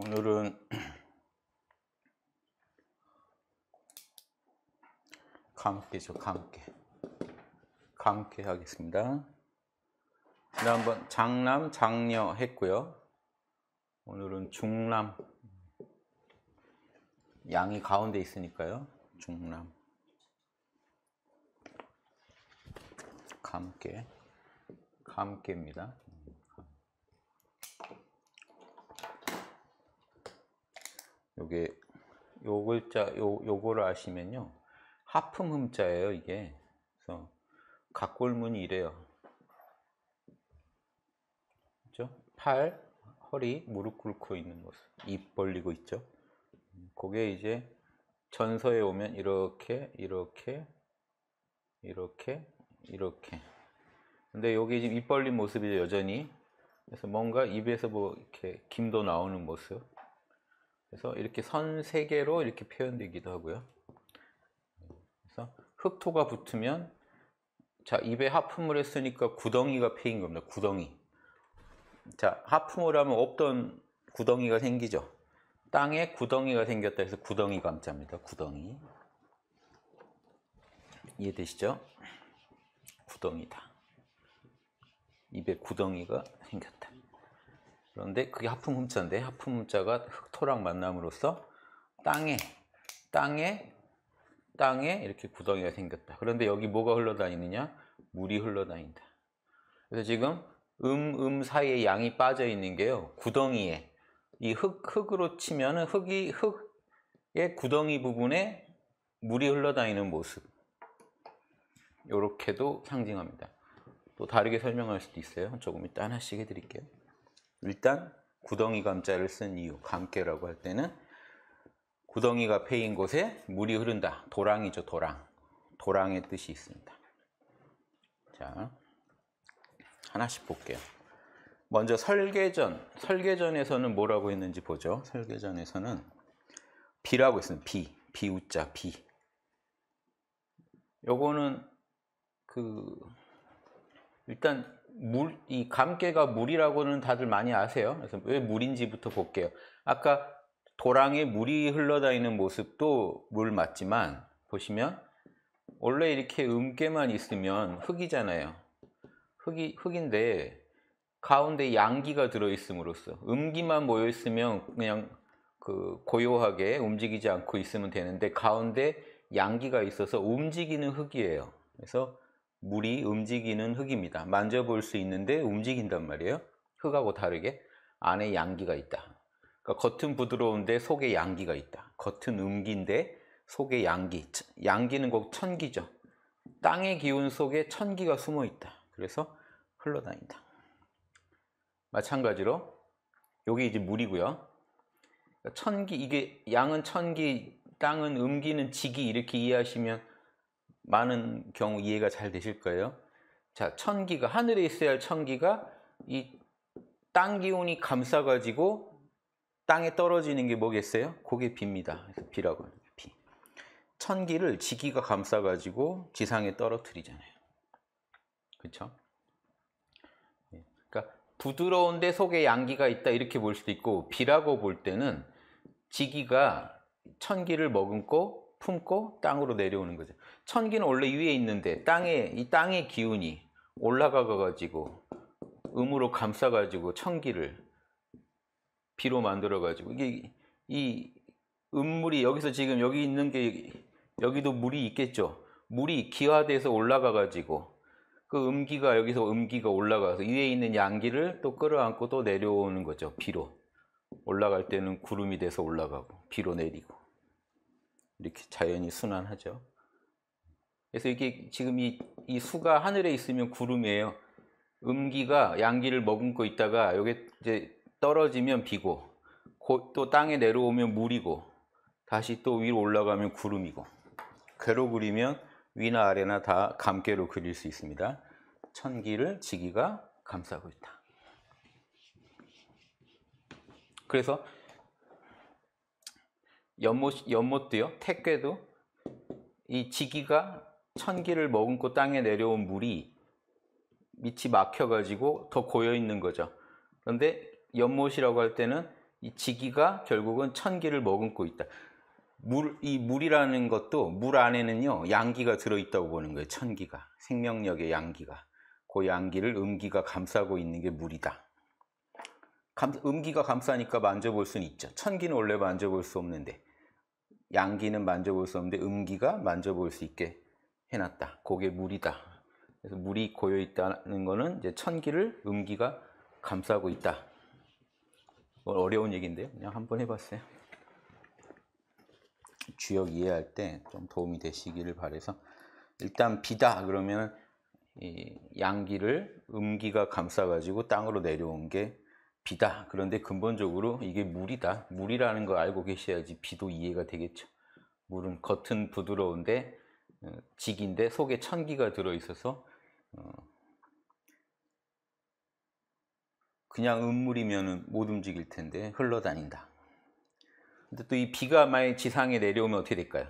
오늘은 감깨죠, 감깨. 감깨 하겠습니다. 지난번 장남, 장녀 했고요. 오늘은 중남. 양이 가운데 있으니까요. 중남. 감깨. 감깨입니다. 요게 요 글자 요 요거를 아시면요 하품 음자예요 이게 그래서 각골문이 이래요 그죠 팔 허리 무릎 꿇고 있는 모습 입 벌리고 있죠 그게 이제 전서에 오면 이렇게 이렇게 이렇게 이렇게 근데 여기 지금 입 벌린 모습이 여전히 그래서 뭔가 입에서 뭐 이렇게 김도 나오는 모습 그래서 이렇게 선 세개로 이렇게 표현되기도 하고요. 그래서 흑토가 붙으면 자 입에 하품을 했으니까 구덩이가 패인 겁니다. 구덩이. 자 하품을 하면 없던 구덩이가 생기죠. 땅에 구덩이가 생겼다 해서 구덩이 감자입니다. 구덩이. 이해되시죠? 구덩이다. 입에 구덩이가 생겼다. 그런데 그게 하품흠자인데하품흠자가 흙토랑 만남으로써 땅에 땅에 땅에 이렇게 구덩이가 생겼다. 그런데 여기 뭐가 흘러다니느냐? 물이 흘러다닌다. 그래서 지금 음, 음 사이에 양이 빠져 있는 게요. 구덩이에. 이 흙, 흙으로 치면은 흙이, 흙의 구덩이 부분에 물이 흘러다니는 모습. 이렇게도 상징합니다. 또 다르게 설명할 수도 있어요. 조금 이따 하나씩 해드릴게요. 일단 구덩이 감자를 쓴 이유, 감깨라고 할 때는 구덩이가 패인 곳에 물이 흐른다. 도랑이죠, 도랑. 도랑의 뜻이 있습니다. 자, 하나씩 볼게요. 먼저 설계전. 설계전에서는 뭐라고 했는지 보죠. 설계전에서는 비라고 했습니다. 비. 비우자, 비. 요거는 그 일단 물, 이 감개가 물이라고는 다들 많이 아세요. 그래서 왜 물인지부터 볼게요. 아까 도랑에 물이 흘러다니는 모습도 물 맞지만 보시면 원래 이렇게 음깨만 있으면 흙이잖아요. 흙이 흙인데 가운데 양기가 들어 있음으로써 음기만 모여 있으면 그냥 그 고요하게 움직이지 않고 있으면 되는데 가운데 양기가 있어서 움직이는 흙이에요. 그래서 물이 움직이는 흙입니다. 만져볼 수 있는데 움직인단 말이에요. 흙하고 다르게 안에 양기가 있다. 그러니까 겉은 부드러운데 속에 양기가 있다. 겉은 음기인데 속에 양기. 양기는 곧 천기죠. 땅의 기운 속에 천기가 숨어 있다. 그래서 흘러다닌다. 마찬가지로 여기 이제 물이고요. 그러니까 천기 이게 양은 천기, 땅은 음기는 지기 이렇게 이해하시면 많은 경우 이해가 잘 되실 거예요. 자, 천기가 하늘에 있어야 할 천기가 이 땅 기운이 감싸가지고 땅에 떨어지는 게 뭐겠어요? 그게 비입니다. 그래서 비라고 하는 비. 천기를 지기가 감싸가지고 지상에 떨어뜨리잖아요. 그렇죠? 그러니까 부드러운데 속에 양기가 있다 이렇게 볼 수도 있고 비라고 볼 때는 지기가 천기를 머금고 품고 땅으로 내려오는 거죠. 천기는 원래 위에 있는데 땅에 이 땅의 기운이 올라가 가지고 음으로 감싸 가지고 천기를 비로 만들어 가지고 이게 이 음물이 여기서 지금 여기 있는 게 여기도 물이 있겠죠. 물이 기화돼서 올라가 가지고 그 음기가 여기서 음기가 올라가서 위에 있는 양기를 또 끌어안고 또 내려오는 거죠. 비로 올라갈 때는 구름이 돼서 올라가고 비로 내리고 이렇게 자연히 순환하죠. 그래서 이게 지금 이, 이 수가 하늘에 있으면 구름이에요. 음기가 양기를 머금고 있다가 여기 이제 떨어지면 비고 또 땅에 내려오면 물이고 다시 또 위로 올라가면 구름이고 괴로 그리면 위나 아래나 다 감개로 그릴 수 있습니다. 천기를 지기가 감싸고 있다. 그래서 연못, 연못도요, 택괴도 이 지기가 천기를 머금고 땅에 내려온 물이 밑이 막혀가지고 더 고여 있는 거죠. 그런데 연못이라고 할 때는 이 지기가 결국은 천기를 머금고 있다. 물, 이 물이라는 것도 물 안에는요, 양기가 들어있다고 보는 거예요. 천기가. 생명력의 양기가. 그 양기를 음기가 감싸고 있는 게 물이다. 감, 음기가 감싸니까 만져볼 수는 있죠. 천기는 원래 만져볼 수 없는데. 양기는 만져볼 수 없는데 음기가 만져볼 수 있게 해놨다. 그게 물이다. 그래서 물이 고여 있다는 거는 이제 천기를 음기가 감싸고 있다. 어, 어려운 얘기인데요. 그냥 한번 해봤어요. 주역 이해할 때 좀 도움이 되시기를 바래서 일단 비다 그러면 양기를 음기가 감싸가지고 땅으로 내려온 게 비다. 그런데 근본적으로 이게 물이다. 물이라는 걸 알고 계셔야지 비도 이해가 되겠죠. 물은 겉은 부드러운데 어, 직인데 속에 천기가 들어있어서 어, 그냥 음물이면 못 움직일 텐데 흘러다닌다. 근데 또 이 비가 만약 지상에 내려오면 어떻게 될까요?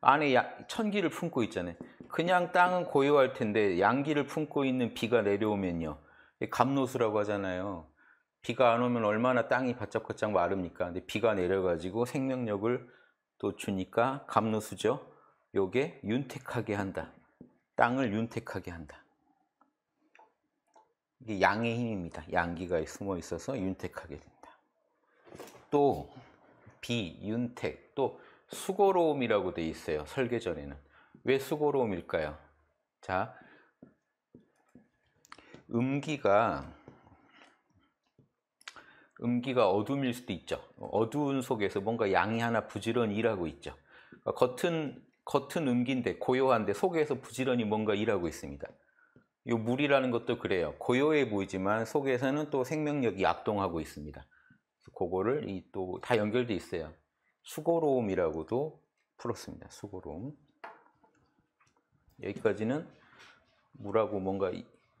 안에 천기를 품고 있잖아요. 그냥 땅은 고요할 텐데 양기를 품고 있는 비가 내려오면요. 감노수라고 하잖아요. 비가 안 오면 얼마나 땅이 바짝바짝 마릅니까? 근데 비가 내려가지고 생명력을 또 주니까 감로수죠. 요게 윤택하게 한다. 땅을 윤택하게 한다. 이게 양의 힘입니다. 양기가 숨어 있어서 윤택하게 된다. 또 비윤택, 또 수고로움이라고 돼 있어요. 설계전에는. 왜 수고로움일까요? 자, 음기가 음기가 어둠일 수도 있죠. 어두운 속에서 뭔가 양이 하나 부지런히 일하고 있죠. 그러니까 겉은 겉은 음기인데 고요한데 속에서 부지런히 뭔가 일하고 있습니다. 이 물이라는 것도 그래요. 고요해 보이지만 속에서는 또 생명력이 약동하고 있습니다. 그거를 이 또 다 연결돼 있어요. 수고로움이라고도 풀었습니다. 수고로움. 여기까지는 물하고 뭔가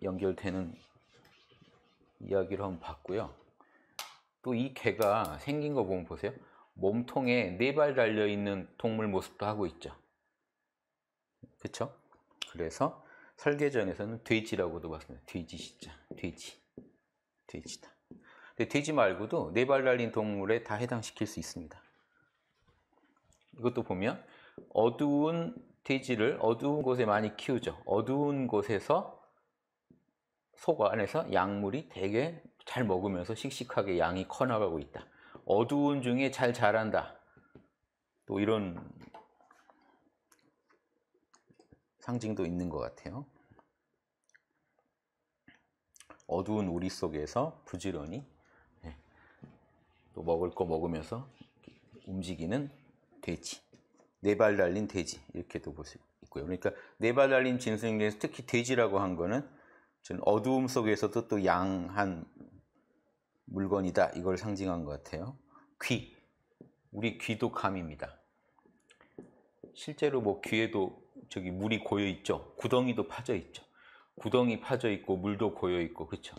연결되는 이야기를 한번 봤고요. 또이 개가 생긴 거 보면 보세요. 몸통에 네 발 달려 있는 동물 모습도 하고 있죠. 그쵸 그래서 설계전에서는 돼지라고도 봤습니다. 돼지 시짜 돼지 돼지다. 근데 돼지 말고도 네 발 달린 동물에 다 해당시킬 수 있습니다. 이것도 보면 어두운 돼지를 어두운 곳에 많이 키우죠. 어두운 곳에서 속 안에서 약물이 되게 잘 먹으면서 씩씩하게 양이 커 나가고 있다. 어두운 중에 잘 자란다. 또 이런 상징도 있는 것 같아요. 어두운 우리 속에서 부지런히 네, 또 먹을 거 먹으면서 움직이는 돼지. 네발 달린 돼지 이렇게도 볼 수 있고요. 그러니까 네발 달린 짐승 중에서 특히 돼지라고 한 거는 어두움 속에서도 또 양한 물건이다 이걸 상징한 것 같아요. 귀, 우리 귀도 감입니다. 실제로 뭐 귀에도 저기 물이 고여 있죠. 구덩이도 파져 있죠. 구덩이 파져 있고 물도 고여 있고 그렇죠.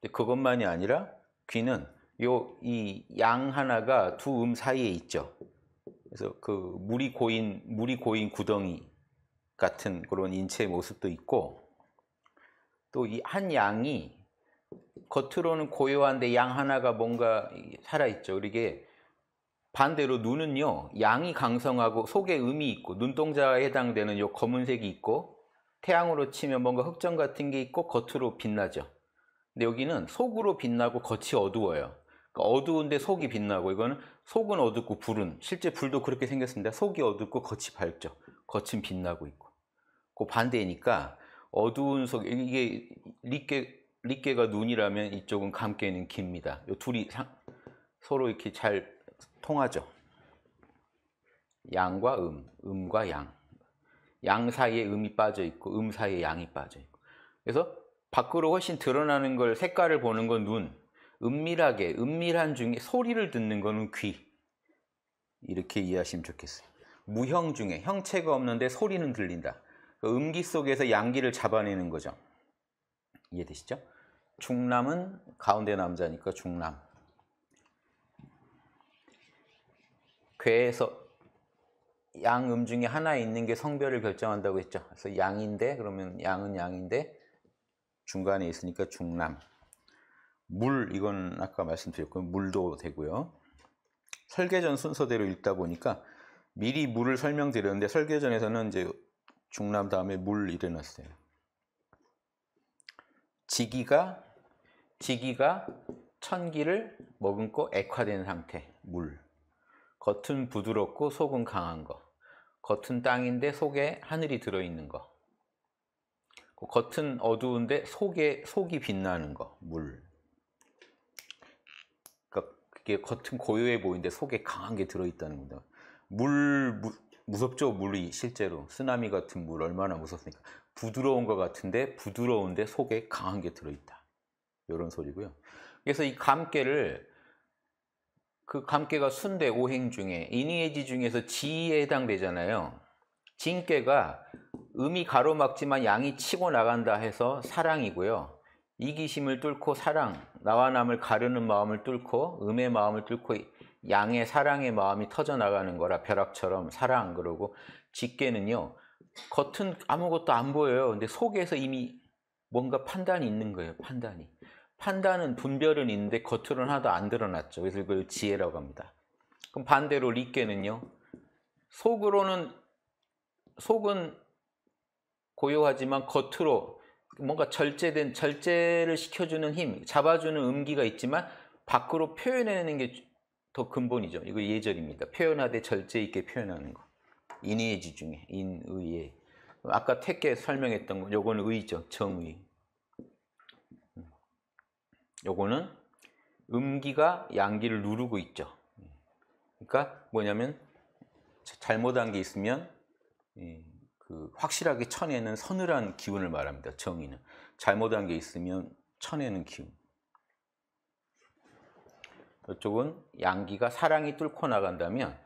근데 그것만이 아니라 귀는 요이 양 하나가 두 음 사이에 있죠. 그래서 그 물이 고인 물이 고인 구덩이 같은 그런 인체의 모습도 있고 또 이 한 양이 겉으로는 고요한데 양 하나가 뭔가 살아있죠. 이게 그러니까 반대로 눈은요, 양이 강성하고 속에 음이 있고, 눈동자에 해당되는 요 검은색이 있고, 태양으로 치면 뭔가 흑점 같은 게 있고, 겉으로 빛나죠. 근데 여기는 속으로 빛나고 겉이 어두워요. 그러니까 어두운데 속이 빛나고, 이거는 속은 어둡고 불은, 실제 불도 그렇게 생겼습니다. 속이 어둡고 겉이 밝죠. 겉은 빛나고 있고. 그 반대니까, 어두운 속, 이게 리케 리께가 눈이라면 이쪽은 감깨는 귀니다이 둘이 서로 이렇게 잘 통하죠. 양과 음, 음과 양. 양 사이에 음이 빠져 있고 음 사이에 양이 빠져 있고. 그래서 밖으로 훨씬 드러나는 걸 색깔을 보는 건 눈, 은밀하게 은밀한 중에 소리를 듣는 거는 귀. 이렇게 이해하시면 좋겠어요. 무형 중에 형체가 없는데 소리는 들린다. 그 음기 속에서 양기를 잡아내는 거죠. 이해되시죠? 중남은 가운데 남자니까 중남. 괴에서 양음 중에 하나 있는 게 성별을 결정한다고 했죠. 그래서 양인데 그러면 양은 양인데 중간에 있으니까 중남. 물 이건 아까 말씀드렸고 요 물도 되고요. 설계전 순서대로 읽다 보니까 미리 물을 설명드렸는데 설계전에서는 이제 중남 다음에 물이래놨어요 지기가 지기가 천기를 머금고 액화된 상태, 물. 겉은 부드럽고 속은 강한 거. 겉은 땅인데 속에 하늘이 들어있는 거. 그 겉은 어두운데 속에 속이 빛나는 거, 물. 그러니까 그게 겉은 고요해 보이는데 속에 강한 게 들어있다는 겁니다. 물 무, 무섭죠 물이 실제로 쓰나미 같은 물 얼마나 무섭습니까? 부드러운 것 같은데 부드러운데 속에 강한 게 들어있다. 이런 소리고요. 그래서 이 감개를 그 감개가 순대 오행 중에 인이해지 중에서 지에 해당되잖아요. 진깨가 음이 가로막지만 양이 치고 나간다 해서 사랑이고요. 이기심을 뚫고 사랑, 나와 남을 가르는 마음을 뚫고 음의 마음을 뚫고 양의 사랑의 마음이 터져나가는 거라 벼락처럼 사랑 그러고 직계는요. 겉은 아무것도 안 보여요. 근데 속에서 이미 뭔가 판단이 있는 거예요. 판단이. 판단은 분별은 있는데 겉으로는 하도 나안 드러났죠. 그래서 그걸 지혜라고 합니다. 그럼 반대로 리께는요 속으로는 속은 고요하지만 겉으로 뭔가 절제된 절제를 시켜주는 힘, 잡아주는 음기가 있지만 밖으로 표현해내는 게 더 근본이죠. 이거 예절입니다. 표현하되 절제 있게 표현하는 거. 인의의 지중에 인의의. 아까 택계 설명했던 거, 요건 의죠, 정의. 요거는 음기가 양기를 누르고 있죠. 그러니까 뭐냐면 잘못한 게 있으면 예, 그 확실하게 쳐내는 서늘한 기운을 말합니다. 정의는 잘못한 게 있으면 쳐내는 기운. 이쪽은 양기가 사랑이 뚫고 나간다면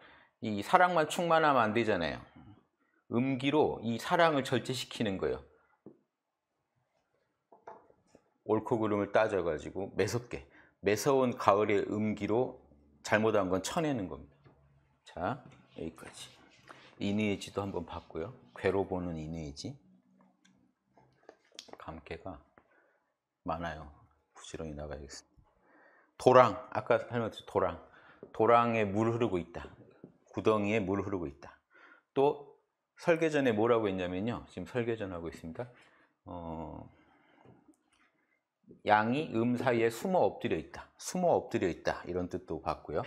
이 사랑만 충만하면 안 되잖아요. 음기로 이 사랑을 절제시키는 거예요. 옳고 그름을 따져가지고 매섭게 매서운 가을의 음기로 잘못한 건 쳐내는 겁니다. 자 여기까지 인의지도 한번 봤고요. 괴로 보는 인의지 감개가 많아요. 부지런히 나가야겠습니다. 도랑 아까 설명드린 도랑 도랑에 물 흐르고 있다. 구덩이에 물 흐르고 있다. 또 설계전에 뭐라고 했냐면요. 지금 설계전 하고 있습니다. 어, 양이 음 사이에 숨어 엎드려 있다. 숨어 엎드려 있다. 이런 뜻도 봤고요.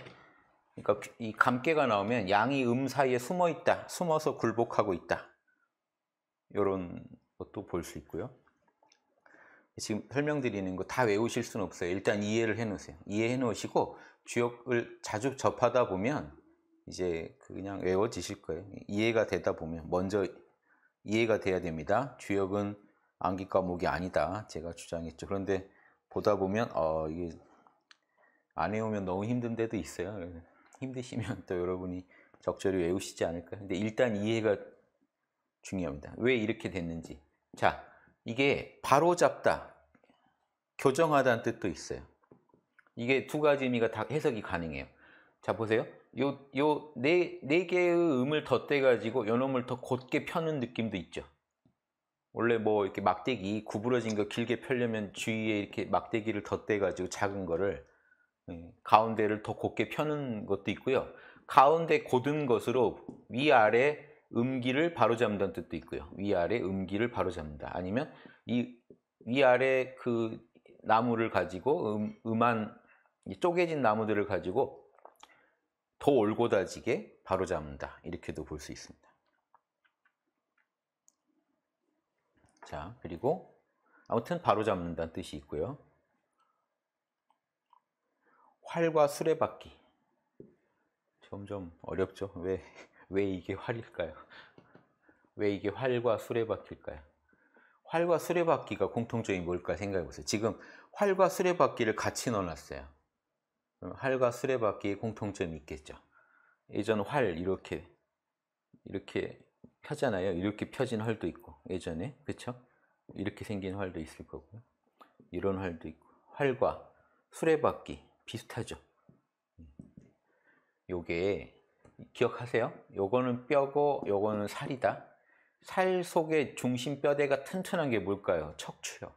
그러니까 이 감개가 나오면 양이 음 사이에 숨어 있다. 숨어서 굴복하고 있다. 이런 것도 볼 수 있고요. 지금 설명드리는 거 다 외우실 수는 없어요. 일단 이해를 해 놓으세요. 이해해 놓으시고 주역을 자주 접하다 보면 이제 그 그냥 외워지실 거예요. 이해가 되다 보면 먼저 이해가 돼야 됩니다. 주역은 암기 과목이 아니다 제가 주장했죠 그런데 보다 보면 어 이게 안외오면 너무 힘든 데도 있어요 힘드시면 또 여러분이 적절히 외우시지 않을까 근데 일단 이해가 중요합니다 왜 이렇게 됐는지 자 이게 바로잡다 교정하다는 뜻도 있어요 이게 두 가지 의미가 다 해석이 가능해요 자 보세요 요 요 네네 네 개의 음을 덧대 가지고 요놈을 더 곧게 펴는 느낌도 있죠 원래 뭐 이렇게 막대기 구부러진 거 길게 펴려면 주위에 이렇게 막대기를 덧대 가지고 작은 거를 예, 가운데를 더 곱게 펴는 것도 있고요. 가운데 곧은 것으로 위아래 음기를 바로잡는다는 뜻도 있고요. 위아래 음기를 바로잡는다. 아니면 이 위아래 그 나무를 가지고 음, 음한 쪼개진 나무들을 가지고 더 올고다지게 바로잡는다. 이렇게도 볼 수 있습니다. 자, 그리고 아무튼 바로잡는다는 뜻이 있고요. 활과 수레바퀴. 점점 어렵죠? 왜, 왜 이게 활일까요? 왜 이게 활과 수레바퀴일까요? 활과 수레바퀴가 공통점이 뭘까 생각해 보세요. 지금 활과 수레바퀴를 같이 넣어놨어요. 활과 수레바퀴의 공통점이 있겠죠. 예전 활 이렇게 이렇게 펴잖아요. 이렇게 펴진 활도 있고 예전에 그쵸? 이렇게 생긴 활도 있을 거고요. 이런 활도 있고 활과 수레바퀴 비슷하죠. 음. 요게 기억하세요? 요거는 뼈고 요거는 살이다. 살 속에 중심 뼈대가 튼튼한 게 뭘까요? 척추요.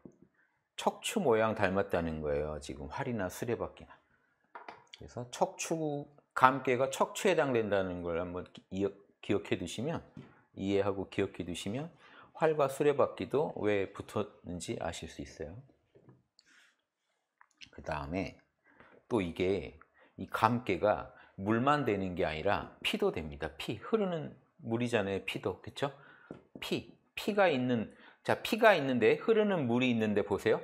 척추 모양 닮았다는 거예요. 지금 활이나 수레바퀴나. 그래서 척추 감개가 척추에 해당된다는 걸 한번 기억해 두시면 이해하고 기억해 두시면 활과 수레바퀴도 왜 붙었는지 아실 수 있어요. 그 다음에 또 이게 이 감개가 물만 되는 게 아니라 피도 됩니다. 피 흐르는 물이잖아요. 피도 그렇죠? 피 피가 있는 자 피가 있는데 흐르는 물이 있는데 보세요.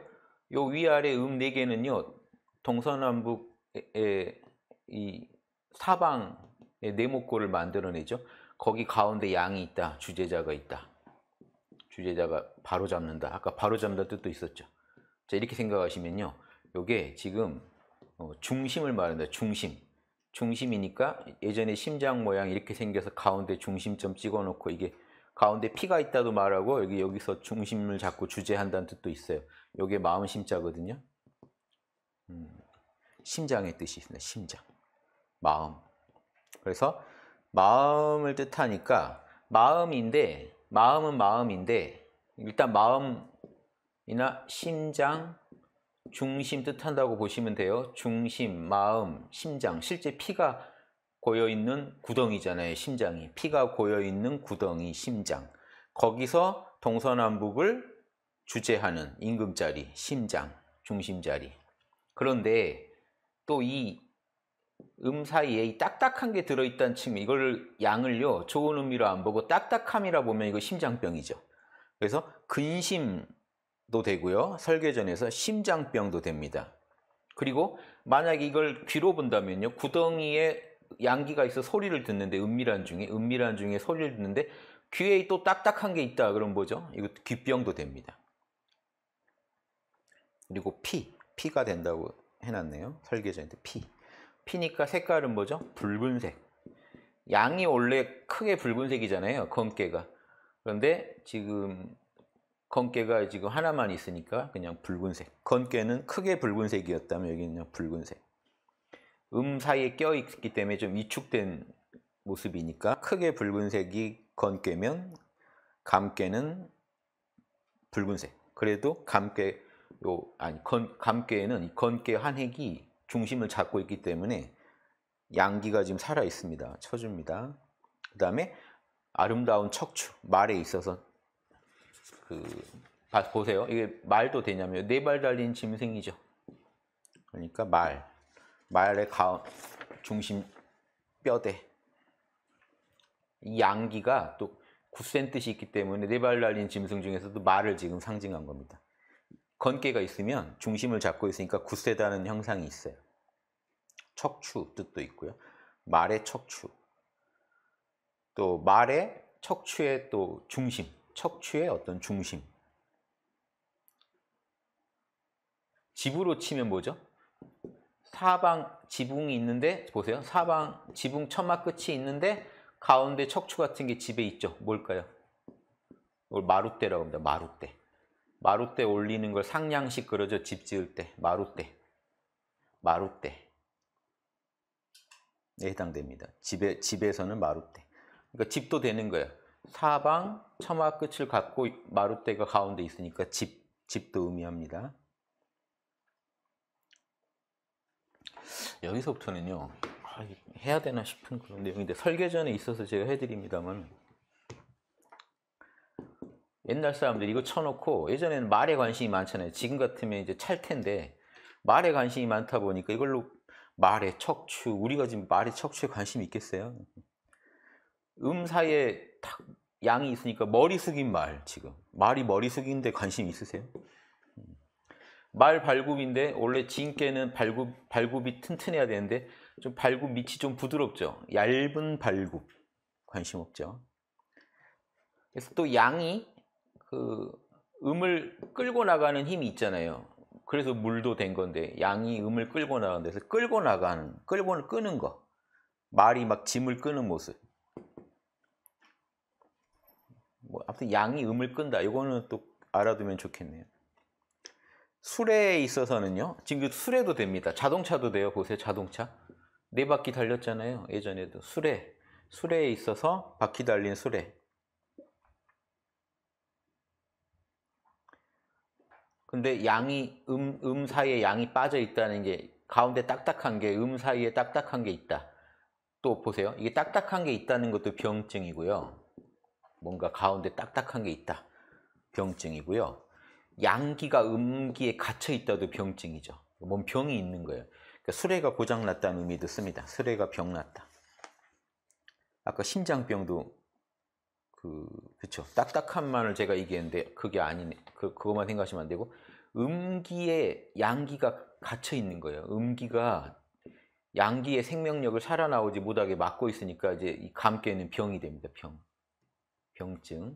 요 위아래 음 네 개는요 동서남북의 이 사방의 네모꼴을 만들어내죠. 거기 가운데 양이 있다. 주제자가 있다. 주제자가 바로 잡는다. 아까 바로 잡는다 뜻도 있었죠. 자, 이렇게 생각하시면요. 요게 지금 어, 중심을 말한다. 중심. 중심이니까 예전에 심장 모양 이렇게 생겨서 가운데 중심점 찍어 놓고 이게 가운데 피가 있다도 말하고 여기 여기서 중심을 잡고 주제한다는 뜻도 있어요. 요게 마음 심자거든요. 음, 심장의 뜻이 있습니다. 심장. 마음. 그래서 마음을 뜻하니까 마음인데 마음은 마음인데 일단 마음이나 심장 중심 뜻한다고 보시면 돼요. 중심, 마음, 심장. 실제 피가 고여 있는 구덩이잖아요. 심장이. 피가 고여 있는 구덩이 심장. 거기서 동서남북을 주제하는 임금자리, 심장, 중심자리. 그런데 또이 음 사이에 이 딱딱한 게 들어있다는 측면 이걸 양을요 좋은 의미로 안 보고 딱딱함이라 보면 이거 심장병이죠 그래서 근심도 되고요 설계전에서 심장병도 됩니다 그리고 만약 이걸 귀로 본다면요 구덩이에 양기가 있어 소리를 듣는데 음미란 중에 음미란 중에 소리를 듣는데 귀에 또 딱딱한 게 있다 그럼 뭐죠? 이거 귀병도 됩니다 그리고 피, 피가 된다고 해놨네요 설계전인피 피니까 색깔은 뭐죠? 붉은색. 양이 원래 크게 붉은색이잖아요. 검게가. 그런데 지금 검게가 지금 하나만 있으니까 그냥 붉은색. 검게는 크게 붉은색이었다면 여기는 붉은색. 음 사이에 껴있기 때문에 좀 위축된 모습이니까 크게 붉은색이 검게면 감게는 붉은색. 그래도 감게 요 아니 건, 감게에는 이 건게 한핵이 중심을 잡고 있기 때문에 양기가 지금 살아 있습니다. 쳐줍니다. 그 다음에 아름다운 척추, 말에 있어서 그 보세요. 이게 말도 되냐면 네발 달린 짐승이죠. 그러니까 말, 말의 가 중심 뼈대 이 양기가 또 굳센 뜻이 있기 때문에 네 발 달린 짐승 중에서도 말을 지금 상징한 겁니다. 건깨가 있으면 중심을 잡고 있으니까 굳세다는 형상이 있어요. 척추 뜻도 있고요. 말의 척추. 또 말의 척추의 또 중심. 척추의 어떤 중심. 집으로 치면 뭐죠? 사방 지붕이 있는데 보세요. 사방 지붕 천막 끝이 있는데 가운데 척추 같은 게 집에 있죠. 뭘까요? 이걸 어, 마루대라고 합니다. 마루대. 마룻대 올리는 걸상냥식그러죠집 지을 때 마룻대 마룻대에 해당됩니다. 집에, 집에서는 마룻대 그러니까 집도 되는 거예요. 사방 처마 끝을 갖고 마룻대가 가운데 있으니까 집, 집도 의미합니다. 여기서부터는요 아, 해야 되나 싶은 그런 내용인데 설계전에 있어서 제가 해드립니다만 옛날 사람들이 이거 쳐놓고 예전에는 말에 관심이 많잖아요. 지금 같으면 이제 찰 텐데 말에 관심이 많다 보니까 이걸로 말에 척추 우리가 지금 말에 척추에 관심이 있겠어요? 음 사이에 탁 양이 있으니까 머리 숙인 말 지금 말이 머리 숙인데 관심 있으세요? 말 발굽인데 원래 진깨는 발굽 발굽이 튼튼해야 되는데 좀 발굽 밑이 좀 부드럽죠. 얇은 발굽 관심 없죠. 그래서 또 양이 그 음을 끌고 나가는 힘이 있잖아요. 그래서 물도 된 건데 양이 음을 끌고 나가는데 서 끌고 나가는 끌고 끄는 거 말이 막 짐을 끄는 모습 뭐 아무튼 양이 음을 끈다 이거는 또 알아두면 좋겠네요 술에 있어서는요 지금 술에도 됩니다 자동차도 돼요 보세요 자동차 네 바퀴 달렸잖아요 예전에도 술에 술에 있어서 바퀴 달린 술에 근데 양이 음, 음 사이에 양이 빠져 있다는 게 가운데 딱딱한 게 음 사이에 딱딱한 게 있다. 또 보세요. 이게 딱딱한 게 있다는 것도 병증이고요. 뭔가 가운데 딱딱한 게 있다. 병증이고요. 양기가 음기에 갇혀 있다도 병증이죠. 몸 병이 있는 거예요. 그러니까 수레가 고장났다는 의미도 씁니다. 수레가 병났다. 아까 심장병도 그 그쵸 딱딱한 마을 제가 이기는데 그게 아니네 그 그것만 생각하시면 안 되고 음기에 양기가 갇혀 있는 거예요 음기가 양기의 생명력을 살아나오지 못하게 막고 있으니까 이제 이 감겨 있는 병이 됩니다 병 병증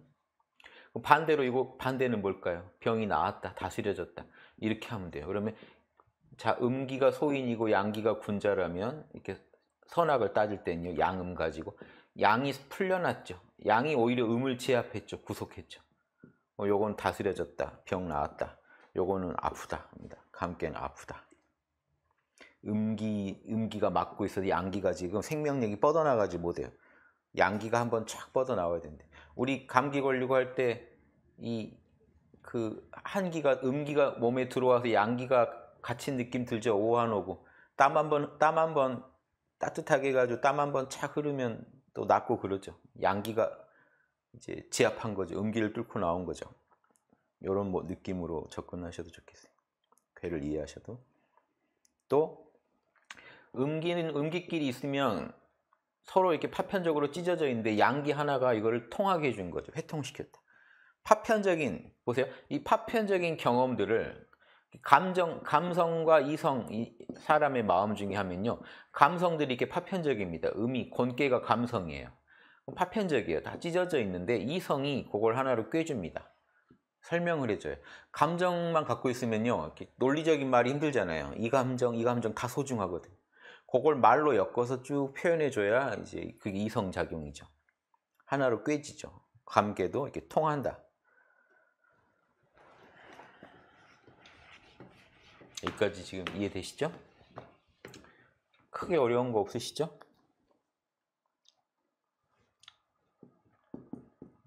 반대로 이거 반대는 뭘까요 병이 나왔다 다스려졌다 이렇게 하면 돼요 그러면 자 음기가 소인이고 양기가 군자라면 이렇게 선악을 따질 때는요 양음 가지고 양이 풀려났죠. 양이 오히려 음을 제압했죠. 구속했죠. 어, 요건 다스려졌다. 병 나았다. 요거는 아프다. 합니다. 감기는 아프다. 음기, 음기가 막고 있어도 양기가 지금 생명력이 뻗어나가지 못해요. 양기가 한번 쫙 뻗어나와야 되는데. 우리 감기 걸리고 할 때 이 그 한기가, 음기가 몸에 들어와서 양기가 갇힌 느낌 들죠. 오한 오고. 땀한 번, 땀한번 따뜻하게 해가지고 땀한번착 흐르면 또 낮고 그러죠. 양기가 이제 지압한 거죠. 음기를 뚫고 나온 거죠. 이런 뭐 느낌으로 접근하셔도 좋겠어요. 괴를 이해하셔도. 또 음기는 음기끼리 있으면 서로 이렇게 파편적으로 찢어져 있는데 양기 하나가 이거를 통하게 해준 거죠. 회통시켰다. 파편적인 보세요. 이 파편적인 경험들을 감정, 감성과 이성, 사람의 마음 중에 하면요. 감성들이 이렇게 파편적입니다. 음이, 곤깨가 감성이에요. 파편적이에요. 다 찢어져 있는데 이성이 그걸 하나로 꿰줍니다. 설명을 해줘요. 감정만 갖고 있으면요. 논리적인 말이 힘들잖아요. 이 감정, 이 감정 다 소중하거든요. 그걸 말로 엮어서 쭉 표현해줘야 이제 그게 이성작용이죠. 하나로 꿰지죠. 감개도 이렇게 통한다. 여기까지 지금 이해되시죠? 크게 어려운 거 없으시죠?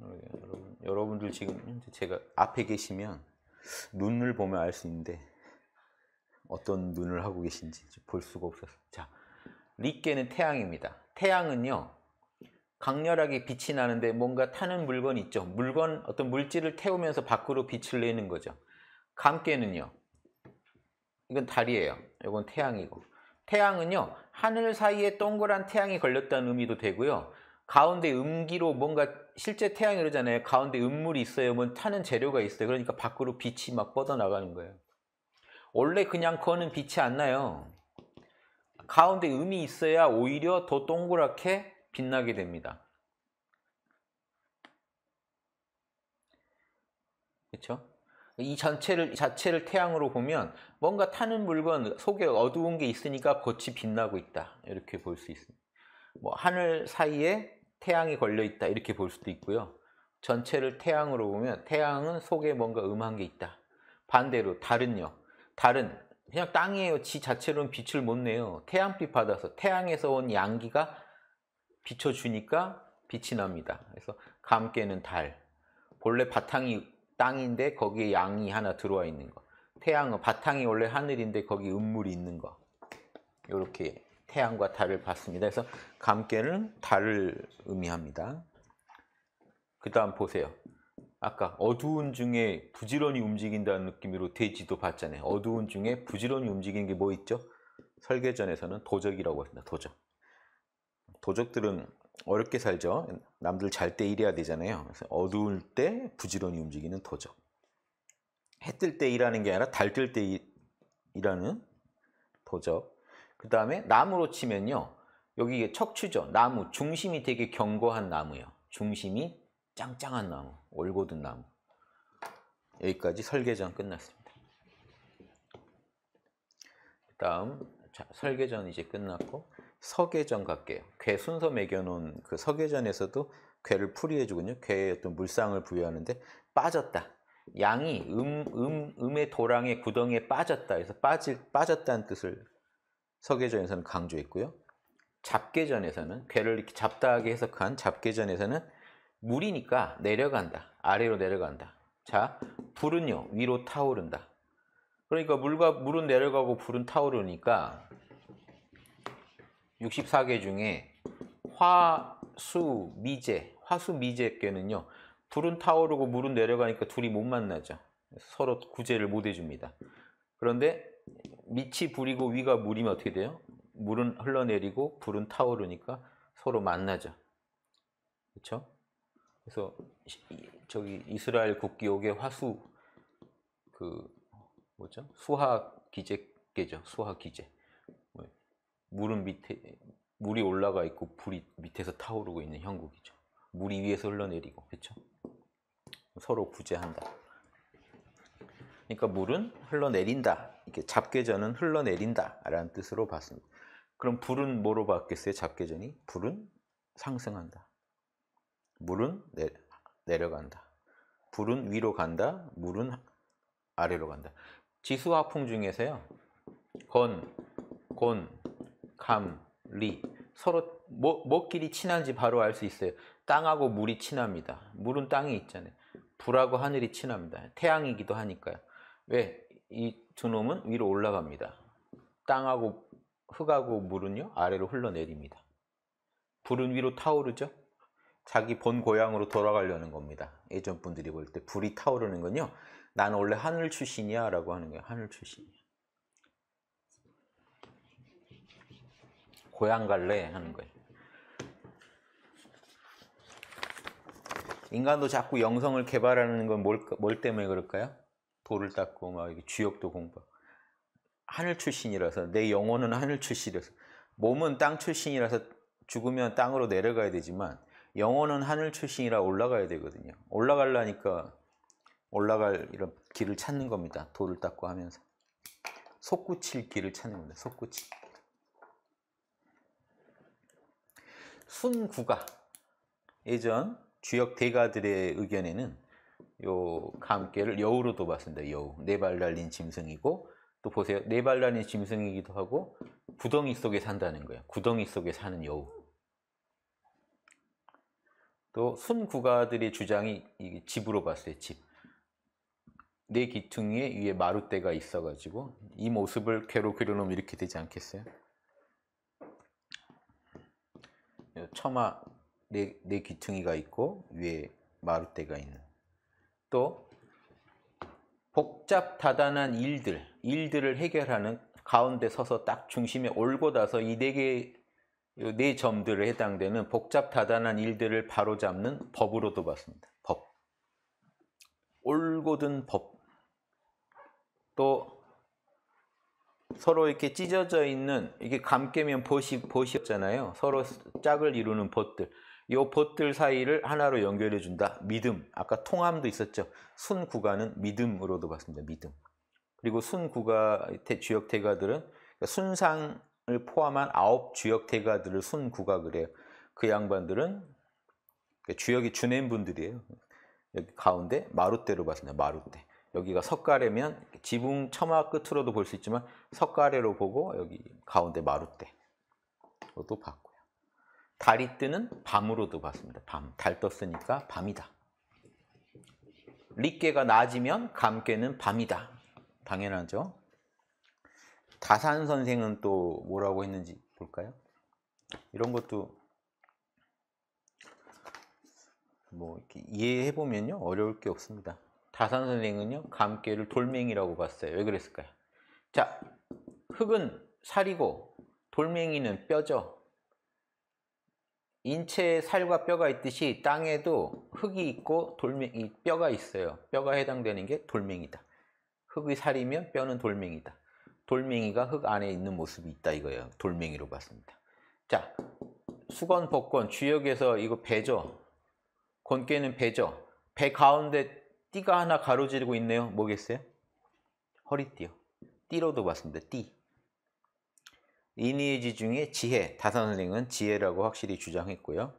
여러분, 여러분들 지금 제가 앞에 계시면 눈을 보면 알 수 있는데 어떤 눈을 하고 계신지 볼 수가 없어서 자리께는 태양입니다 태양은요 강렬하게 빛이 나는데 뭔가 타는 물건 있죠 물건 어떤 물질을 태우면서 밖으로 빛을 내는 거죠 감깨는요 이건 달이에요. 이건 태양이고. 태양은요, 하늘 사이에 동그란 태양이 걸렸다는 의미도 되고요. 가운데 음기로 뭔가 실제 태양이 그러잖아요. 가운데 음물이 있어요. 뭐 타는 재료가 있어요. 그러니까 밖으로 빛이 막 뻗어나가는 거예요. 원래 그냥 거는 빛이 안 나요. 가운데 음이 있어야 오히려 더 동그랗게 빛나게 됩니다. 그렇죠? 이 전체를 자체를 태양으로 보면 뭔가 타는 물건 속에 어두운 게 있으니까 겉이 빛나고 있다 이렇게 볼 수 있습니다. 뭐 하늘 사이에 태양이 걸려 있다 이렇게 볼 수도 있고요. 전체를 태양으로 보면 태양은 속에 뭔가 음한 게 있다. 반대로 달은요. 달은 그냥 땅이에요. 지 자체로는 빛을 못 내요. 태양빛 받아서 태양에서 온 양기가 비춰주니까 빛이 납니다. 그래서 감깨는 달. 본래 바탕이 땅인데 거기에 양이 하나 들어와 있는 거. 태양은 바탕이 원래 하늘인데 거기 음물이 있는 거. 이렇게 태양과 달을 봤습니다. 그래서 감개는 달을 의미합니다. 그 다음 보세요. 아까 어두운 중에 부지런히 움직인다는 느낌으로 돼지도 봤잖아요. 어두운 중에 부지런히 움직이는 게 뭐 있죠? 설계전에서는 도적이라고 했습니다. 도적. 도적들은 어렵게 살죠. 남들 잘 때 일해야 되잖아요. 어두울 때 부지런히 움직이는 도적. 해 뜰 때 일하는 게 아니라 달 뜰 때 일하는 도적. 그 다음에 나무로 치면요. 여기 척추죠. 나무. 중심이 되게 견고한 나무예요. 중심이 짱짱한 나무. 올곧은 나무. 여기까지 설계전 끝났습니다. 그 다음 설계전 이제 끝났고 서계전 같게 괴 순서 매겨놓은 그 서계전에서도 괴를 풀이해주군요. 괴의 어떤 물상을 부여하는데 빠졌다. 양이 음, 음, 음의 도랑의 구덩이에 빠졌다. 그래서 빠질, 빠졌다는 뜻을 서계전에서는 강조했고요. 잡계전에서는 괴를 이렇게 잡다하게 해석한 잡계전에서는 물이니까 내려간다. 아래로 내려간다. 자, 불은요. 위로 타오른다. 그러니까 물과 물은 내려가고 불은 타오르니까 64개 중에 화수 미제 화수 미제께는요 불은 타오르고 물은 내려가니까 둘이 못 만나죠. 서로 구제를 못 해줍니다. 그런데 밑이 불이고 위가 물이면 어떻게 돼요? 물은 흘러내리고 불은 타오르니까 서로 만나죠. 그렇죠? 그래서 저기 이스라엘 국기옥의 화수 그 뭐죠? 수화 기제계죠. 수화 기제. 물은 밑에 물이 올라가 있고 불이 밑에서 타오르고 있는 형국이죠. 물이 위에서 흘러내리고 그렇죠? 서로 구제한다. 그러니까 물은 흘러내린다. 이렇게 잡계전은 흘러내린다라는 뜻으로 봤습니다. 그럼 불은 뭐로 봤겠어요? 잡계전이 불은 상승한다. 물은 내, 내려간다. 불은 위로 간다. 물은 아래로 간다. 지수화풍 중에서요. 건, 곤, 감, 리 서로 뭐, 뭐끼리 친한지 바로 알 수 있어요. 땅하고 물이 친합니다. 물은 땅이 있잖아요. 불하고 하늘이 친합니다. 태양이기도 하니까요. 왜? 이 두 놈은 위로 올라갑니다. 땅하고 흙하고 물은요 아래로 흘러내립니다. 불은 위로 타오르죠. 자기 본 고향으로 돌아가려는 겁니다. 예전 분들이 볼 때 불이 타오르는 건요. 나 원래 하늘 출신이야 라고 하는 거예요. 하늘 출신이야. 고향 갈래 하는 거예요. 인간도 자꾸 영성을 개발하는 건 뭘, 뭘 때문에 그럴까요? 돌을 닦고 막 주역도 공부. 하늘 출신이라서 내 영혼은 하늘 출신이라서 몸은 땅 출신이라서 죽으면 땅으로 내려가야 되지만 영혼은 하늘 출신이라 올라가야 되거든요. 올라가려니까 올라갈 이런 길을 찾는 겁니다. 돌을 닦고 하면서. 속구칠 길을 찾는 겁니다. 속구칠. 순구가 예전 주역 대가들의 의견에는 요 감개를 여우로도 봤습니다. 여우. 네발 달린 짐승이고 또 보세요. 네발 달린 짐승이기도 하고 구덩이 속에 산다는 거예요. 구덩이 속에 사는 여우. 또 순구가들의 주장이 이게 집으로 봤어요. 집. 내 기퉁이에 위에 마룻대가 있어가지고 이 모습을 괴로 그려놓으면 이렇게 되지 않겠어요? 처마 네, 네 귀퉁이가 있고 위에 마루대가 있는 또 복잡 다단한 일들 일들을 해결하는 가운데 서서 딱 중심에 올고 나서 이 네개네 네 점들에 해당되는 복잡 다단한 일들을 바로잡는 법으로도 봤습니다. 법 올고든 법또 서로 이렇게 찢어져 있는 이게 감 깨면 벗이 벗이었잖아요. 서로 짝을 이루는 벗들. 이 벗들 사이를 하나로 연결해 준다. 믿음. 아까 통함도 있었죠. 순구가는 믿음으로도 봤습니다. 믿음. 그리고 순구가 주역 대가들은 그러니까 순상을 포함한 아홉 주역 대가들을 순구가 그래요. 그 양반들은 주역이 주낸 분들이에요. 여기 가운데 마루대로 봤습니다. 마루대. 여기가 석가래면 지붕 처마 끝으로도 볼 수 있지만 석가래로 보고 여기 가운데 마루대 그것도 봤고요. 달이 뜨는 밤으로도 봤습니다. 밤. 달 떴으니까 밤이다. 리깨가 낮으면 감깨는 밤이다. 당연하죠. 다산 선생은 또 뭐라고 했는지 볼까요? 이런 것도 뭐 이해해 보면요 어려울 게 없습니다. 다산 선생은요 감기를 돌멩이라고 봤어요. 왜 그랬을까요? 자, 흙은 살이고 돌멩이는 뼈죠. 인체에 살과 뼈가 있듯이 땅에도 흙이 있고 돌멩이 뼈가 있어요. 뼈가 해당되는 게 돌멩이다. 흙이 살이면 뼈는 돌멩이다. 돌멩이가 흙 안에 있는 모습이 있다 이거예요. 돌멩이로 봤습니다. 자, 수건, 복권, 주역에서 이거 배죠. 권께는 배죠. 배 가운데 띠가 하나 가로지르고 있네요. 뭐겠어요? 허리띠요. 띠로도 봤습니다. 띠. 이니에지 중에 지혜, 다산 선생은 지혜라고 확실히 주장했고요.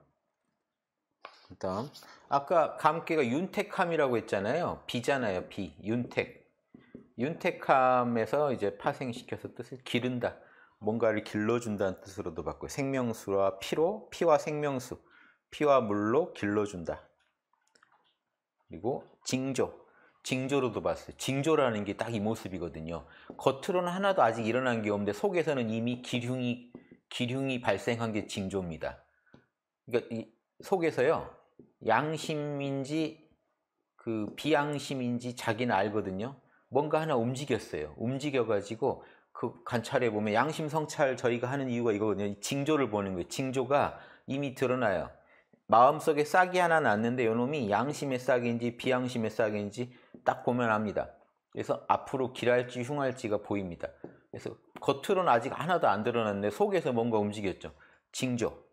그 다음, 아까 감개가 윤택함이라고 했잖아요. 비잖아요, 비. 윤택. 윤택함에서 이제 파생시켜서 뜻을 기른다. 뭔가를 길러준다는 뜻으로도 봤고요. 생명수와 피로, 피와 생명수, 피와 물로 길러준다. 그리고 징조. 징조로도 봤어요. 징조라는 게 딱 이 모습이거든요. 겉으로는 하나도 아직 일어난 게 없는데 속에서는 이미 기륭이 기륭이 발생한 게 징조입니다. 그러니까 이 속에서요. 양심인지 그 비양심인지 자기는 알거든요. 뭔가 하나 움직였어요. 움직여 가지고 그 관찰해 보면 양심 성찰 저희가 하는 이유가 이거거든요. 징조를 보는 거예요. 징조가 이미 드러나요. 마음속에 싹이 하나 났는데 요놈이 양심의 싹인지 비양심의 싹인지 딱 보면 압니다. 그래서 앞으로 길할지 흉할지가 보입니다. 그래서 겉으로는 아직 하나도 안 드러났는데 속에서 뭔가 움직였죠. 징조.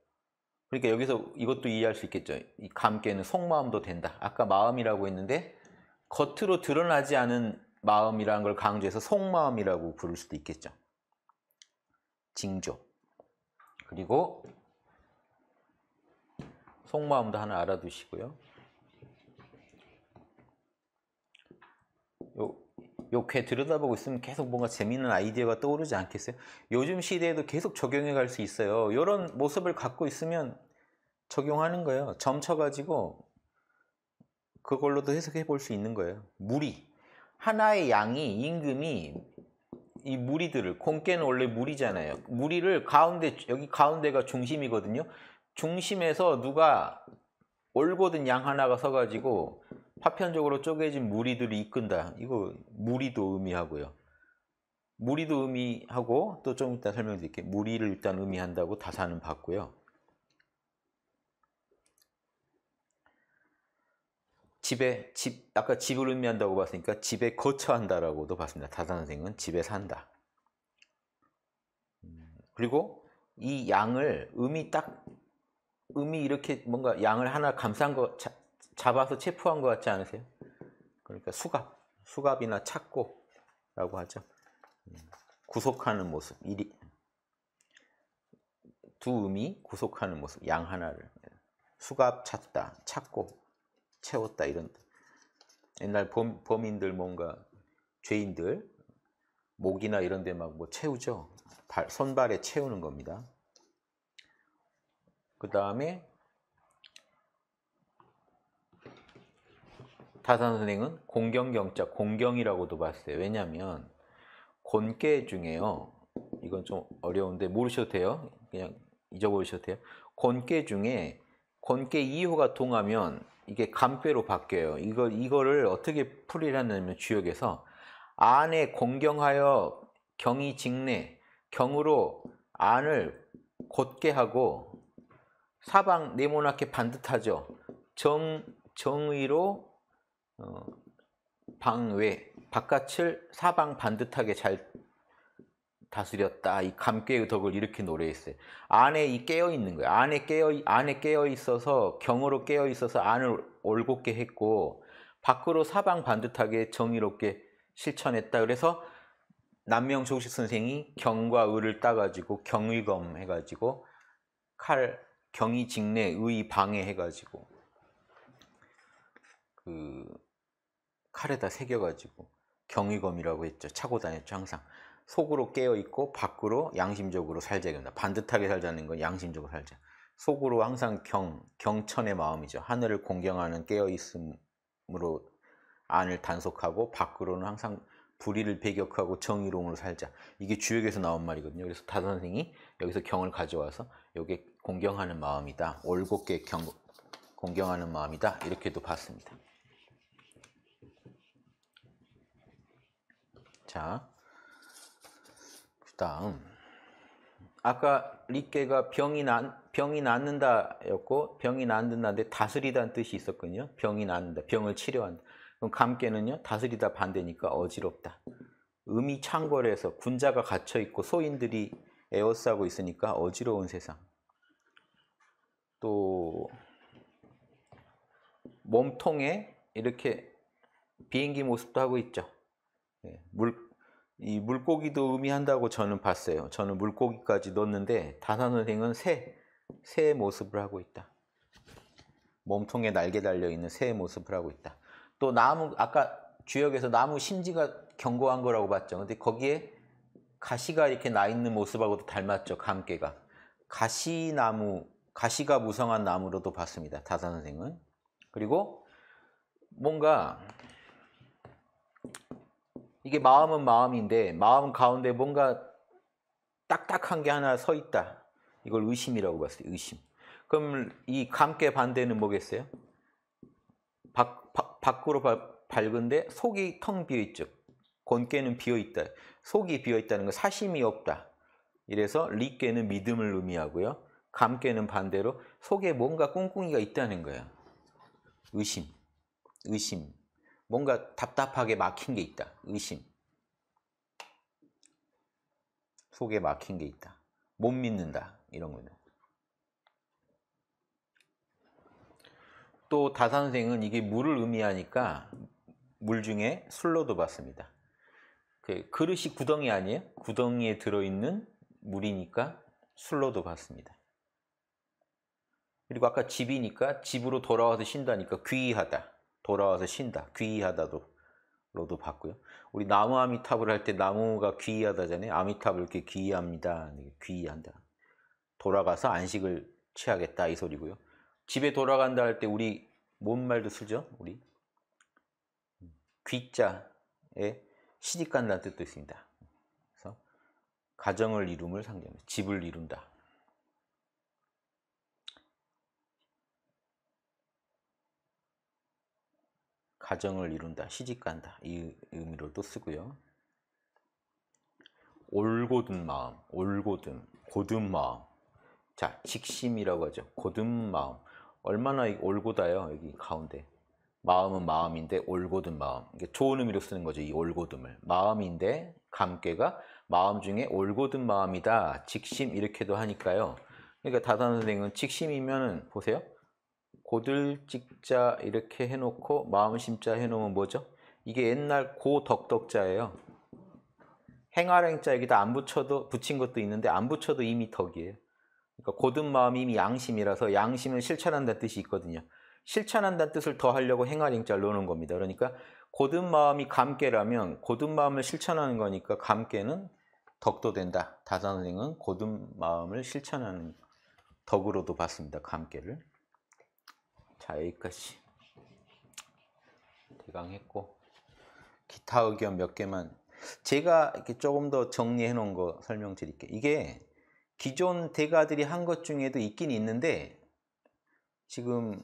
그러니까 여기서 이것도 이해할 수 있겠죠. 이 감께는 속마음도 된다. 아까 마음이라고 했는데 겉으로 드러나지 않은 마음이라는 걸 강조해서 속마음이라고 부를 수도 있겠죠. 징조. 그리고 속마음도 하나 알아두시고요. 요, 요게 들여다보고 있으면 계속 뭔가 재미있는 아이디어가 떠오르지 않겠어요? 요즘 시대에도 계속 적용해 갈 수 있어요. 요런 모습을 갖고 있으면 적용하는 거예요. 점쳐가지고 그걸로도 해석해 볼 수 있는 거예요. 무리. 하나의 양이, 임금이 이 무리들을, 공개는 원래 무리잖아요. 무리를 가운데, 여기 가운데가 중심이거든요. 중심에서 누가 올곧은양 하나가 서가지고 파편적으로 쪼개진 무리들이 이끈다. 이거 무리도 의미하고요. 무리도 의미하고 또 좀 이따 설명드릴게요. 무리를 일단 의미한다고 다사는 봤고요. 집에 집 아까 집을 의미한다고 봤으니까 집에 거처한다라고도 봤습니다. 다산 선생은 집에 산다. 음, 그리고 이 양을 음이 딱 음이 이렇게 뭔가 양을 하나 감싼 거 자, 잡아서 체포한 것 같지 않으세요? 그러니까 수갑, 수갑이나 착고라고 하죠. 음, 구속하는 모습, 이리, 두 음이 구속하는 모습, 양 하나를. 수갑 찾다, 찾고, 채웠다 이런 옛날 범, 범인들 뭔가 죄인들 목이나 이런 데 막 뭐 채우죠. 발, 손발에 채우는 겁니다. 그 다음에 타산선행은 공경경자 공경이라고도 봤어요. 왜냐하면 곤께 중에요. 이건 좀 어려운데 모르셔도 돼요. 그냥 잊어버리셔도 돼요. 곤께 중에 곤께 2호가 통하면 이게 감빼로 바뀌어요. 이걸 이거를 어떻게 풀이하냐면 주역에서 안에 공경하여 경이 직내 경으로 안을 곧게 하고 사방 네모나게 반듯하죠. 정, 정의로 어, 방외, 바깥을 사방 반듯하게 잘 다스렸다. 이 감깨의 덕을 이렇게 노래했어요. 안에 이 깨어 있는 거예요. 안에 깨어 안에 깨어 있어서 경으로 깨어 있어서 안을 올곧게 했고 밖으로 사방 반듯하게 정의롭게 실천했다. 그래서 남명 조식 선생이 경과 을을 따가지고 경의검 해가지고 칼 경이 직내의 방해해가지고 그 칼에다 새겨가지고 경위검이라고 했죠. 차고 다녔죠 항상. 속으로 깨어있고 밖으로 양심적으로 살자 이겁니다. 반듯하게 살자는 건 양심적으로 살자. 속으로 항상 경, 경천의 마음이죠. 하늘을 공경하는 깨어있음으로 안을 단속하고 밖으로는 항상 불의를 배격하고 정의로움으로 살자. 이게 주역에서 나온 말이거든요. 그래서 다선생이 여기서 경을 가져와서 여기 공경하는 마음이다. 올곧게 경, 공경하는 마음이다. 이렇게도 봤습니다. 자, 그 다음. 아까 리케가 병이, 난, 병이 낫는다 였고, 병이 낫는다인데 다스리다는 뜻이 있었거든요. 병이 낫는다. 병을 치료한다. 그럼 감깨는요, 다스리다 반대니까 어지럽다. 음이 창궐해서 군자가 갇혀있고 소인들이 에워싸고 있으니까 어지러운 세상. 또 몸통에 이렇게 비행기 모습도 하고 있죠. 예, 물, 이 물고기도 의미한다고 저는 봤어요. 저는 물고기까지 넣었는데 다산은행은 새, 새 모습을 하고 있다. 몸통에 날개 달려있는 새 모습을 하고 있다. 또 나무, 아까 주역에서 나무 심지가 견고한 거라고 봤죠. 근데 거기에 가시가 이렇게 나 있는 모습하고도 닮았죠. 감개가. 가시나무 가시가 무성한 나무로도 봤습니다. 다사 선생은. 그리고 뭔가 이게 마음은 마음인데 마음 가운데 뭔가 딱딱한 게 하나 서 있다. 이걸 의심이라고 봤어요. 의심. 그럼 이 감께 반대는 뭐겠어요? 밖, 밖, 밖으로 밝은데 속이 텅 비어있죠. 곤께는 비어있다. 속이 비어있다는 건 사심이 없다. 이래서 리께는 믿음을 의미하고요. 감깨는 반대로 속에 뭔가 꿍꿍이가 있다는 거야. 의심, 의심. 뭔가 답답하게 막힌 게 있다. 의심. 속에 막힌 게 있다. 못 믿는다. 이런 거는. 또 다산생은 이게 물을 의미하니까 물 중에 술로도 봤습니다. 그 그릇이 구덩이 아니에요? 구덩이에 들어있는 물이니까 술로도 봤습니다. 그리고 아까 집이니까 집으로 돌아와서 쉰다니까 귀하다. 돌아와서 쉰다. 귀하다도 로도 봤고요. 우리 나무 아미탑을 할 때 나무가 귀하다잖아요. 아미탑을 이렇게 귀합니다. 귀한다. 돌아가서 안식을 취하겠다 이 소리고요. 집에 돌아간다 할 때 우리 뭔 말도 쓰죠? 우리 귀자에 시집간다는 뜻도 있습니다. 그래서 가정을 이룸을 상징합니다. 집을 이룬다. 가정을 이룬다, 시집간다 이 의미로도 쓰고요. 올곧은 마음, 올곧은, 곧은 마음. 자, 직심이라고 하죠. 곧은 마음. 얼마나 올고다요, 여기 가운데. 마음은 마음인데 올곧은 마음. 이게 좋은 의미로 쓰는 거죠, 이 올곧음을. 마음인데 감개가 마음 중에 올곧은 마음이다. 직심 이렇게도 하니까요. 그러니까 다단 선생은 직심이면 보세요. 고들직자 이렇게 해놓고 마음심자 해놓으면 뭐죠? 이게 옛날 고덕덕자예요. 행아랭자 여기다 안 붙여도 붙인 것도 있는데 안 붙여도 이미 덕이에요. 그러니까 고든 마음이 이미 양심이라서 양심을 실천한다는 뜻이 있거든요. 실천한다는 뜻을 더하려고 행아랭자를 넣는 겁니다. 그러니까 고든 마음이 감깨라면 고든 마음을 실천하는 거니까 감깨는 덕도 된다. 다산행은 고든 마음을 실천하는 덕으로도 봤습니다. 감깨를. 자 여기까지 대강 했고 기타 의견 몇 개만 제가 이렇게 조금 더 정리해 놓은 거 설명 드릴게요 이게 기존 대가들이 한 것 중에도 있긴 있는데 지금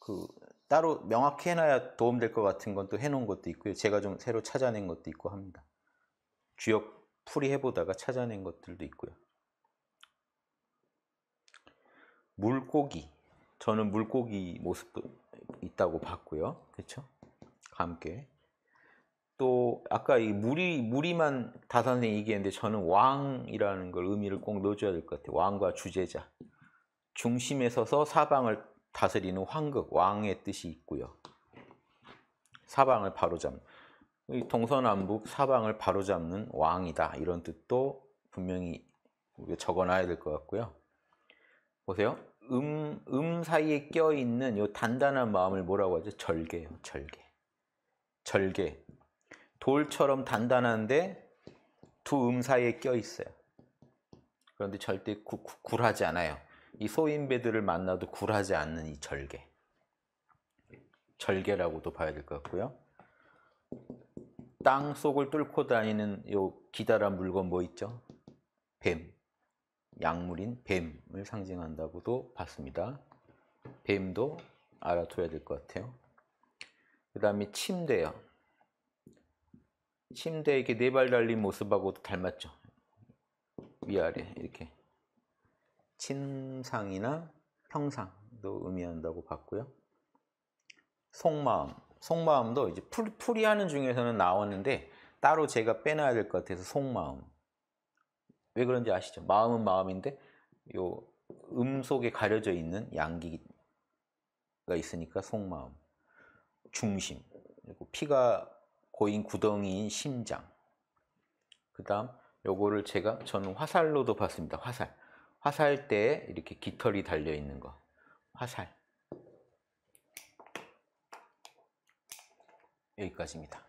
그 따로 명확히 해놔야 도움될 것 같은 건 또 해놓은 것도 있고요 제가 좀 새로 찾아낸 것도 있고 합니다 주역 풀이 해보다가 찾아낸 것들도 있고요 물고기 저는 물고기 모습도 있다고 봤고요. 그렇죠? 함께 또 아까 이 무리 무리만 다선생 얘기했는데 저는 왕이라는 걸 의미를 꼭 넣어줘야 될 것 같아요. 왕과 주제자 중심에 서서 사방을 다스리는 황극 왕의 뜻이 있고요. 사방을 바로잡는 동서남북 사방을 바로잡는 왕이다 이런 뜻도 분명히 적어놔야 될 것 같고요. 보세요. 음, 음 사이에 껴있는 이 단단한 마음을 뭐라고 하죠? 절개요, 절개. 절개. 돌처럼 단단한데 두 음 사이에 껴있어요. 그런데 절대 구, 구, 굴하지 않아요. 이 소인배들을 만나도 굴하지 않는 이 절개. 절개라고도 봐야 될 것 같고요. 땅 속을 뚫고 다니는 요 기다란 물건 뭐 있죠? 뱀. 약물인 뱀을 상징한다고도 봤습니다. 뱀도 알아둬야 될 것 같아요. 그 다음에 침대요. 침대 이렇게 네 발 달린 모습하고도 닮았죠. 위아래 이렇게 침상이나 평상도 의미한다고 봤고요. 속마음, 속마음도 이제 풀, 풀이하는 중에서는 나왔는데 따로 제가 빼놔야 될 것 같아서 속마음 왜 그런지 아시죠? 마음은 마음인데 요음 속에 가려져 있는 양기가 있으니까 속마음, 중심, 그리고 피가 고인 구덩이인 심장. 그 다음 요거를 제가 저는 화살로도 봤습니다. 화살. 화살때에 이렇게 깃털이 달려있는 거. 화살. 여기까지입니다.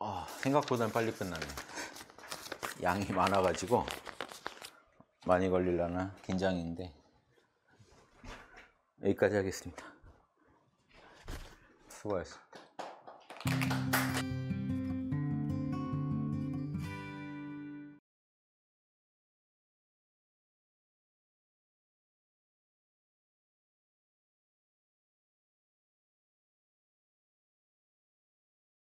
아, 생각보다는 빨리 끝났네. 양이 많아가지고 많이 걸릴라나 긴장인데 여기까지 하겠습니다. 수고하셨습니다.